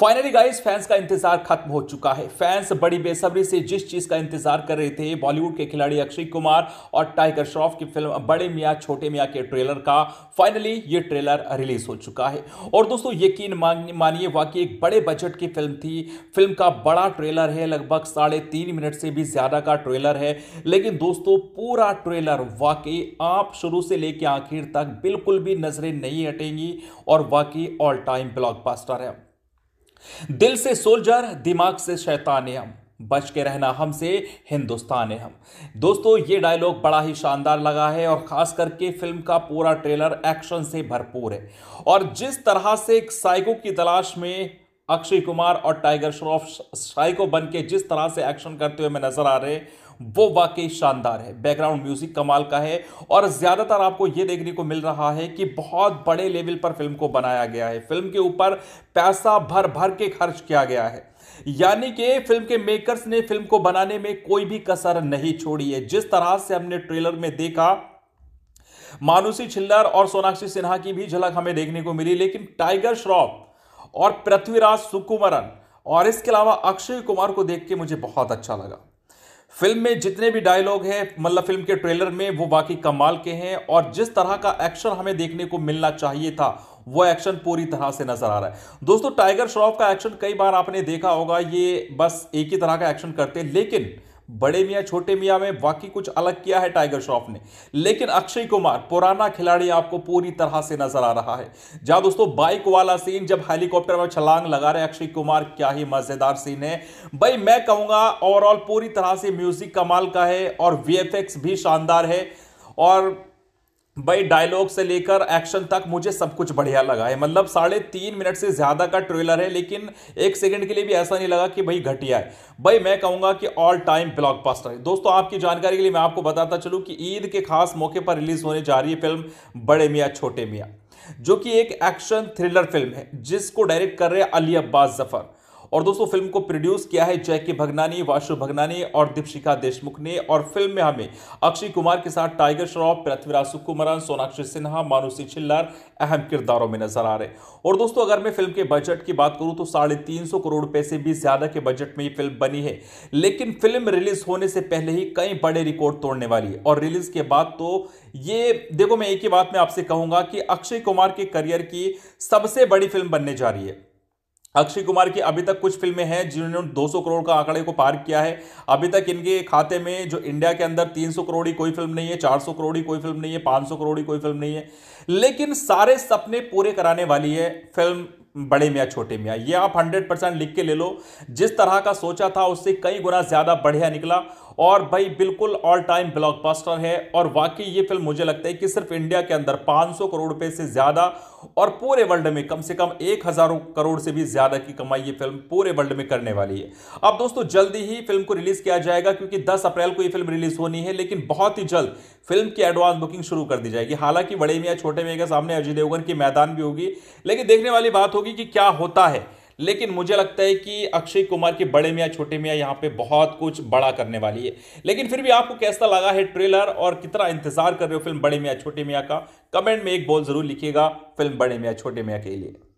finally guys fans का इंतजार खत्म हो चुका है फैंस बड़ी बेसब्री से जिस चीज का इंतजार कर रहे थे बॉलीवुड के खिलाड़ी अक्षय कुमार और टाइगर श्रॉफ की फिल्म बड़े मियाँ छोटे मियाँ के ट्रेलर का फाइनली ये ट्रेलर रिलीज हो चुका है और दोस्तों यकीन मानिए वाकई एक बड़े बजट की फिल्म थी फिल्म का बड़ा ट्रेलर है लगभग साढ़े तीन मिनट से भी ज्यादा का ट्रेलर है लेकिन दोस्तों पूरा ट्रेलर वाकई आप शुरू से लेकर आखिर तक बिल्कुल भी नजरें नहीं हटेंगी और वाकई ऑल टाइम ब्लॉकबस्टर है दिल से सोल्जर दिमाग से शैतान हम बच के रहना हमसे हिंदुस्तान हम दोस्तों ये डायलॉग बड़ा ही शानदार लगा है और खास करके फिल्म का पूरा ट्रेलर एक्शन से भरपूर है और जिस तरह से एक साइको की तलाश में अक्षय कुमार और टाइगर श्रॉफ साइको बन के जिस तरह से एक्शन करते हुए मैं नजर आ रहे वो वाकई शानदार है बैकग्राउंड म्यूजिक कमाल का है और ज़्यादातर आपको ये देखने को मिल रहा है कि बहुत बड़े लेवल पर फिल्म को बनाया गया है फिल्म के ऊपर पैसा भर भर के खर्च किया गया है यानी कि फिल्म के मेकर्स ने फिल्म को बनाने में कोई भी कसर नहीं छोड़ी है जिस तरह से हमने ट्रेलर में देखा मानुषी छिल्लर और सोनाक्षी सिन्हा की भी झलक हमें देखने को मिली लेकिन टाइगर श्रॉफ और पृथ्वीराज सुकुमरन और इसके अलावा अक्षय कुमार को देख के मुझे बहुत अच्छा लगा फिल्म में जितने भी डायलॉग हैं मतलब फिल्म के ट्रेलर में वो बाकी कमाल के हैं और जिस तरह का एक्शन हमें देखने को मिलना चाहिए था वो एक्शन पूरी तरह से नजर आ रहा है दोस्तों टाइगर श्रॉफ का एक्शन कई बार आपने देखा होगा ये बस एक ही तरह का एक्शन करते हैं लेकिन बड़े मियाँ छोटे मियाँ में बाकी कुछ अलग किया है टाइगर श्रॉफ ने लेकिन अक्षय कुमार पुराना खिलाड़ी आपको पूरी तरह से नजर आ रहा है जहां दोस्तों बाइक वाला सीन जब हेलीकॉप्टर में छलांग लगा रहे अक्षय कुमार क्या ही मजेदार सीन है भाई मैं कहूंगा ओवरऑल पूरी तरह से म्यूजिक कमाल का है और वी भी शानदार है और भाई डायलॉग से लेकर एक्शन तक मुझे सब कुछ बढ़िया लगा है मतलब साढ़े तीन मिनट से ज़्यादा का ट्रेलर है लेकिन एक सेकंड के लिए भी ऐसा नहीं लगा कि भाई घटिया है भाई मैं कहूँगा कि ऑल टाइम ब्लॉकबस्टर है दोस्तों आपकी जानकारी के लिए मैं आपको बताता चलूँ कि ईद के खास मौके पर रिलीज होने जा रही है फिल्म बड़े मियाँ छोटे मियाँ जो कि एक एक्शन थ्रिलर फिल्म है जिसको डायरेक्ट कर रहे हैं अली अब्बास जफर और दोस्तों फिल्म को प्रोड्यूस किया है जैकी भगनानी वाशु भगनानी और दीपशिखा देशमुख ने और फिल्म में हमें अक्षय कुमार के साथ टाइगर श्रॉफ पृथ्वीराज सुकुमरन सोनाक्षी सिन्हा मानुषी छिल्लर अहम किरदारों में नजर आ रहे और दोस्तों अगर मैं फिल्म के बजट की बात करूं तो साढ़े तीन सौ करोड़ रुपए से भी ज्यादा के बजट में ये फिल्म बनी है लेकिन फिल्म रिलीज होने से पहले ही कई बड़े रिकॉर्ड तोड़ने वाली है और रिलीज के बाद तो ये देखो मैं एक ही बात मैं आपसे कहूंगा कि अक्षय कुमार के करियर की सबसे बड़ी फिल्म बनने जा रही है अक्षय कुमार की अभी तक कुछ फिल्में हैं जिन्होंने 200 करोड़ का आंकड़े को पार किया है अभी तक इनके खाते में जो इंडिया के अंदर 300 करोड़ कोई फिल्म नहीं है 400 करोड़ कोई फिल्म नहीं है 500 करोड़ कोई फिल्म नहीं है लेकिन सारे सपने पूरे कराने वाली है फिल्म बड़े मियाँ छोटे मियाँ ये आप हंड्रेड परसेंट लिख के ले लो जिस तरह का सोचा था उससे कई गुना ज़्यादा बढ़िया निकला और भाई बिल्कुल ऑल टाइम ब्लॉकबस्टर है और वाकई ये फिल्म मुझे लगता है कि सिर्फ इंडिया के अंदर 500 करोड़ रुपए से ज़्यादा और पूरे वर्ल्ड में कम से कम एक हज़ार करोड़ से भी ज़्यादा की कमाई ये फिल्म पूरे वर्ल्ड में करने वाली है अब दोस्तों जल्दी ही फिल्म को रिलीज़ किया जाएगा क्योंकि दस अप्रैल को ये फिल्म रिलीज़ होनी है लेकिन बहुत ही जल्द फिल्म की एडवांस बुकिंग शुरू कर दी जाएगी हालांकि बड़े मियाँ छोटे मियाँ के सामने अजय देवगन की मैदान भी होगी लेकिन देखने वाली बात होगी कि क्या होता है लेकिन मुझे लगता है कि अक्षय कुमार की बड़े मियाँ छोटे मियाँ यहाँ पे बहुत कुछ बड़ा करने वाली है लेकिन फिर भी आपको कैसा लगा है ट्रेलर और कितना इंतजार कर रहे हो फिल्म बड़े मियाँ छोटे मियाँ का कमेंट में एक बोल जरूर लिखिएगा फिल्म बड़े मियाँ छोटे मियाँ के लिए